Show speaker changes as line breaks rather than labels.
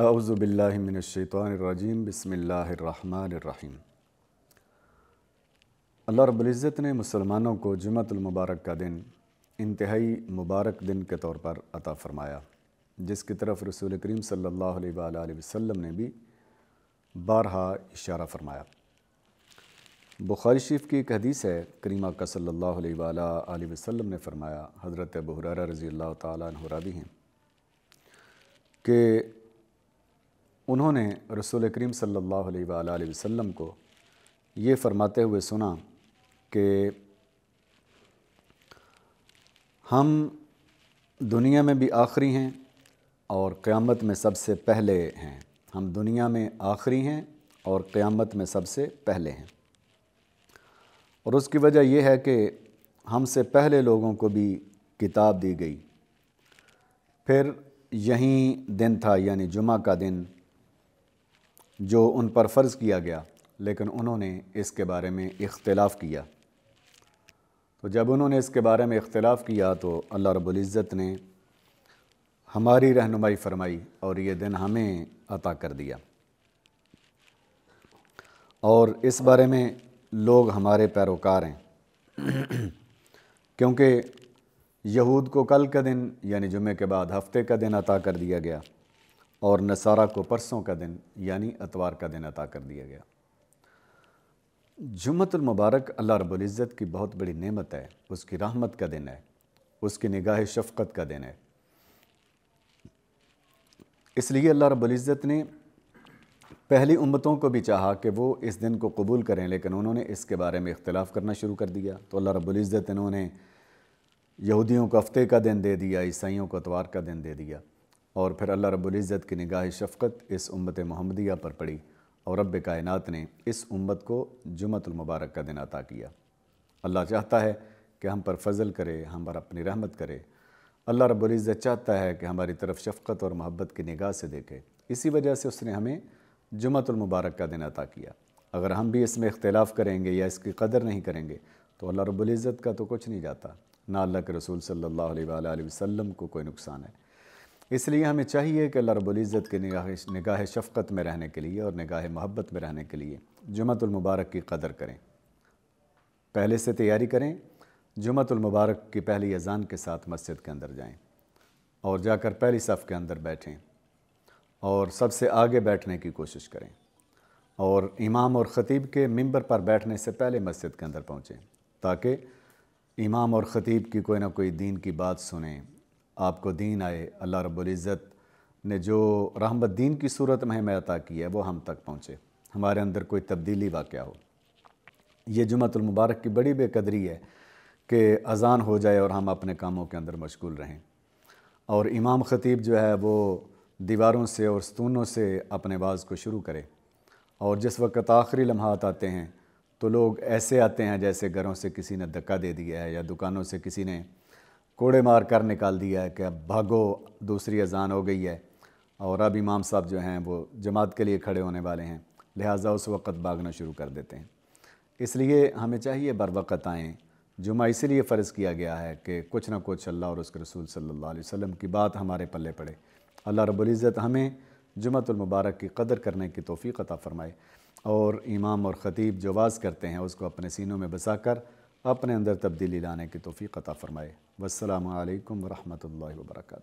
अवज़बिल्लिमिनशैतरजीम बसमीम अल्लाह रबुल्ज़त ने मुसलमानों को जुमतुलमबारक का दिन इंतहाई मुबारक दिन के तौर पर अता फ़रमाया जिसकी तरफ रसूल करीम सल्ला वसम ने भी बारहा इशारा फरमाया बुखारी शरीफ की एक हदीस है करीमा का सल्ला वसम ने फरमाया हज़रत अबू रज़ी अल्लाह भी हैं कि उन्होंने रसूल करीम सल्ला वसम को ये फरमाते हुए सुना कि हम दुनिया में भी आखिरी हैं और क़्यामत में सबसे पहले हैं हम दुनिया में आखिरी हैं और क़्यामत में सबसे पहले हैं और उसकी वजह यह है कि हमसे पहले लोगों को भी किताब दी गई फिर यही दिन था यानी जुमा का दिन जो उन पर फ़र्ज़ किया गया लेकिन उन्होंने इसके बारे में इख्तलाफ़ किया तो जब उन्होंने इसके बारे में इख्तलाफ़ किया तो अल्लाह रब्ज़त ने हमारी रहनुमाई फरमाई और ये दिन हमें अता कर दिया और इस बारे में लोग हमारे पैरोकार हैं क्योंकि यहूद को कल का दिन यानी जुमे के बाद हफ्ते का दिन अता कर दिया गया और नसारा को परसों का दिन यानी अतवार का दिन अता कर दिया गया मुबारक अल्लाह रबुल्ज़त की बहुत बड़ी नेमत है उसकी रहमत का दिन है उसकी निगाह शफकत का दिन है इसलिए अल्लाह रबुल्ज़त ने पहली उम्मतों को भी चाहा कि वो इस दिन को कबूल करें लेकिन उन्होंने इसके बारे में इख्तलाफ़ करना शुरू कर दिया तो अल्लाह रबुल्ज़त इन्होंने यहूदियों को हफ्ते का दिन दे दिया ईसाइयों को अतवार का दिन दे दिया और फिर अल्लाह रब्ज़त की निगाह शफ़क़त इस उम्मत महमदिया पर पड़ी और रब कायनात ने इस उम्मत को जुमतुलमबारक का दिन अता किया अल्लाह चाहता है कि हम पर फजल करे हम पर अपनी रहमत करे अल्लाह रब्ज़त चाहता है कि हमारी तरफ शफ़क़त और मोहब्बत की निगाह से देखे इसी वजह से उसने हमें जुमतुलमबारक का दिन अता किया अगर हम भी इसमें इख्तलाफ़ करेंगे या इसकी कदर नहीं करेंगे तो अल्लाह रब्ज़त का तो कुछ नहीं जाता ना अल्लाह के रसूल सल्ला वसम को कोई नुकसान है इसलिए हमें चाहिए कि अल्लाह रबुल्ज़त के निगाह निगाह शफ़क़त में रहने के लिए और निगाह मोहब्बत में रहने के लिए जुमतुलमबारक की कदर करें पहले से तैयारी करें जुमतुलमबारक की पहली अजान के साथ मस्जिद के अंदर जाएँ और जाकर पहली सफ़ के अंदर बैठें और सबसे आगे बैठने की कोशिश करें और इमाम और ख़तीब के मंबर पर बैठने से पहले मस्जिद के अंदर पहुँचें ताकि इमाम और ख़तीब की कोई ना कोई दीन की बात सुने आपको दीन आए अल्लाह रब्ज़त ने जो रहमत दीन की सूरत में हमें अता की है वो हम तक पहुँचे हमारे अंदर कोई तब्दीली वाक़ हो ये जुमतुलमबारक की बड़ी बेकदरी है कि अजान हो जाए और हम अपने कामों के अंदर मशगूल रहें और इमाम ख़तीब जो है वो दीवारों से और स्तूनों से अपने बाज़ को शुरू करें और जिस वक्त आखिरी लम्हात आते हैं तो लोग ऐसे आते हैं जैसे घरों से किसी ने धक्का दे दिया है या दुकानों से किसी ने कोड़े मार कर निकाल दिया है कि अब भागो दूसरी अजान हो गई है और अब इमाम साहब जो हैं वो जमात के लिए खड़े होने वाले हैं लिहाजा उस वक़्त भागना शुरू कर देते हैं इसलिए हमें चाहिए बर वक़्त आएँ जुमा इसीलिए फ़र्ज़ किया गया है कि कुछ ना कुछ अल्लाह और उसके रसूल सल्लल्लाहु अलैहि वसल्लम की बात हमारे पल्ले पड़े अल्लाह रब्ज़त हमें जुमतुलमबारक की कदर करने की तोफ़ी अता फ़रमाए और इमाम और ख़तीब जो वाज़ करते हैं उसको अपने सीनों में बसा कर अपने अंदर तब्दीली लाने की तोफ़ी अता फ़रमाए वालक वरहमल वर्का